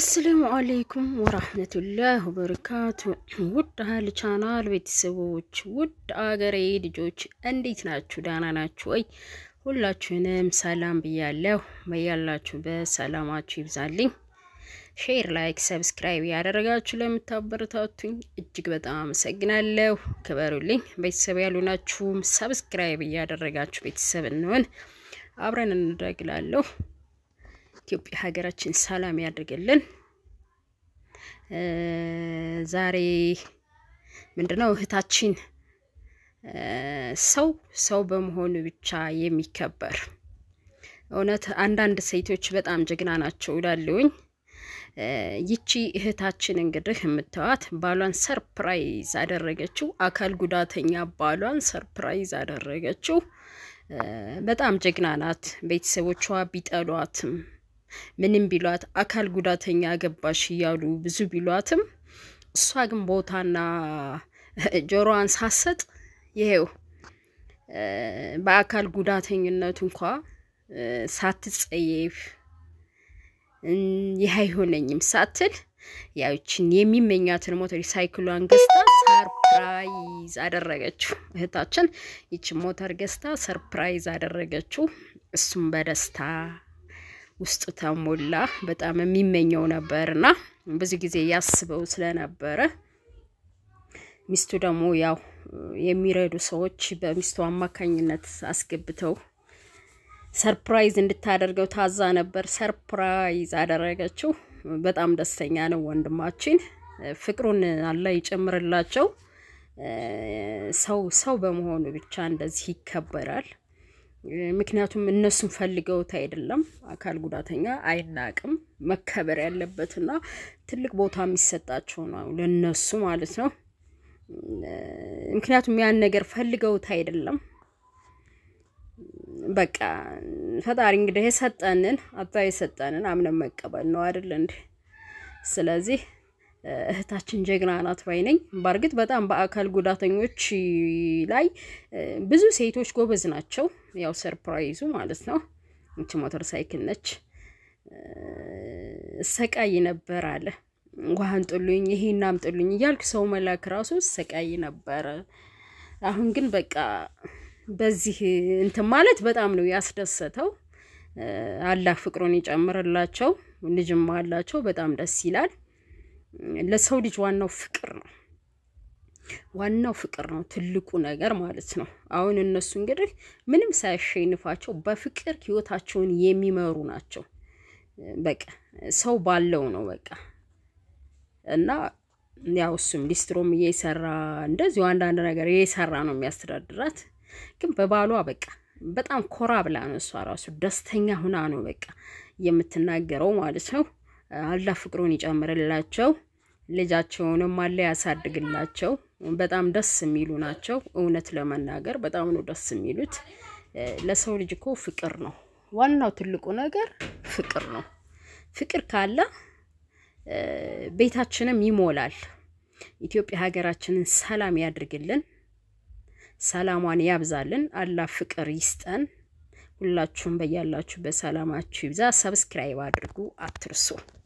አሰላሙ አለይኩም ወራህመቱላህ ወበረካቱ። ውድ አህል ቻናል ቤተሰቦች፣ ውድ አገሬ ልጆች እንዴት ናችሁ? ዳና ናችሁ ወይ? ሁላችሁንም ሰላም ብያለሁ። በያላችሁ በሰላማችሁ ይብዛልኝ። ሼር፣ ላይክ፣ ሰብስክራይብ ያደረጋችሁ ለምታበረታቱኝ እጅግ በጣም አመሰግናለሁ። ክበሩልኝ። ቤተሰብ ያሉናችሁም ሰብስክራይብ እያደረጋችሁ ቤተሰብ እንሆን አብረን እንደግላለሁ። ኢትዮጵያ ሀገራችን ሰላም ያድርግልን። ዛሬ ምንድነው እህታችን ሰው ሰው በመሆኑ ብቻ የሚከበር እውነት አንዳንድ ሴቶች በጣም ጀግና ናቸው እላለሁኝ። ይቺ እህታችን እንግዲህ የምታዩት ባሏን ሰርፕራይዝ አደረገችው። አካል ጉዳተኛ ባሏን ሰርፕራይዝ አደረገችው። በጣም ጀግና ናት። ቤተሰቦቿ ቢጠሏትም ምንም ቢሏት አካል ጉዳተኛ ገባሽ እያሉ ብዙ ቢሏትም እሷ ግን ቦታና ጆሮዋን ሳሰጥ ይሄው በአካል ጉዳተኝነት እንኳ ሳትጸየፍ ይህ አይሆነኝም ሳትል ያችን የሚመኛትን ሞተር ሳይክሏን ገዝታ ሰርፕራይዝ አደረገችው። እህታችን ይችን ሞተር ገዝታ ሰርፕራይዝ አደረገችው። እሱም በደስታ ውስጡ ተሞላ። በጣም የሚመኘው ነበርና ብዙ ጊዜ ያስበው ስለነበረ ሚስቱ ደግሞ ያው የሚረዱ ሰዎች በሚስቱ አማካኝነት አስገብተው ሰርፕራይዝ እንድታደርገው ታዛ ነበር። ሰርፕራይዝ አደረገችው። በጣም ደስተኛ ነው ወንድማችን። ፍቅሩን አላ ይጨምርላቸው። ሰው ሰው በመሆኑ ብቻ እንደዚህ ይከበራል። ምክንያቱም እነሱን ፈልገውት አይደለም። አካል ጉዳተኛ አይናቅም። መከበር ያለበትና ትልቅ ቦታ የሚሰጣቸው ነው ለነሱ ማለት ነው። ምክንያቱም ያን ነገር ፈልገውት አይደለም። በቃ ፈጣሪ እንግዲህ የሰጠንን አባ የሰጠንን አምነን መቀበል ነው አይደል እንዴ? ስለዚህ እህታችን ጀግና ናት ባይ ነኝ። በእርግጥ በጣም በአካል ጉዳተኞች ላይ ብዙ ሴቶች ጎበዝ ናቸው። ያው ሰርፕራይዙ ማለት ነው። ይቺ ሞተር ሳይክል ነች። ሰቃይ ነበር አለ ውሃን ጥሉኝ፣ ይሄን አምጥሉኝ እያልኩ ሰው መላክ ራሱ ሰቃይ ነበር አሁን ግን በቃ በዚህ እንትን ማለት በጣም ነው ያስደሰተው። አላህ ፍቅሩን ይጨምርላቸው። ልጅም አላቸው። በጣም ደስ ይላል። ለሰው ልጅ ዋናው ፍቅር ነው። ዋናው ፍቅር ነው ትልቁ ነገር ማለት ነው። አሁን እነሱ እንግዲህ ምንም ሳያሸንፋቸው በፍቅር ህይወታቸውን የሚመሩ ናቸው። በቃ ሰው ባለው ነው በቃ እና ያው እሱም ሊስትሮም እየሰራ እንደዚሁ አንዳንድ ነገር እየሰራ ነው የሚያስተዳድራት። ግን በባሏ በቃ በጣም ኮራ ብላ ነው እሷ ራሱ ደስተኛ ሁና ነው በቃ የምትናገረው ማለት ነው። አላህ ፍቅሩን ይጨምርላቸው፣ ልጃቸውንም አላህ ያሳድግላቸው። በጣም ደስ የሚሉ ናቸው። እውነት ለመናገር በጣም ነው ደስ የሚሉት። ለሰው ልጅ እኮ ፍቅር ነው ዋናው፣ ትልቁ ነገር ፍቅር ነው። ፍቅር ካለ ቤታችንም ይሞላል። ኢትዮጵያ ሀገራችንን ሰላም ያድርግልን፣ ሰላሟን ያብዛልን። አላህ ፍቅር ይስጠን። ሁላችሁም በያላችሁ በሰላማችሁ ይብዛ። ሰብስክራይብ አድርጉ አትርሱ።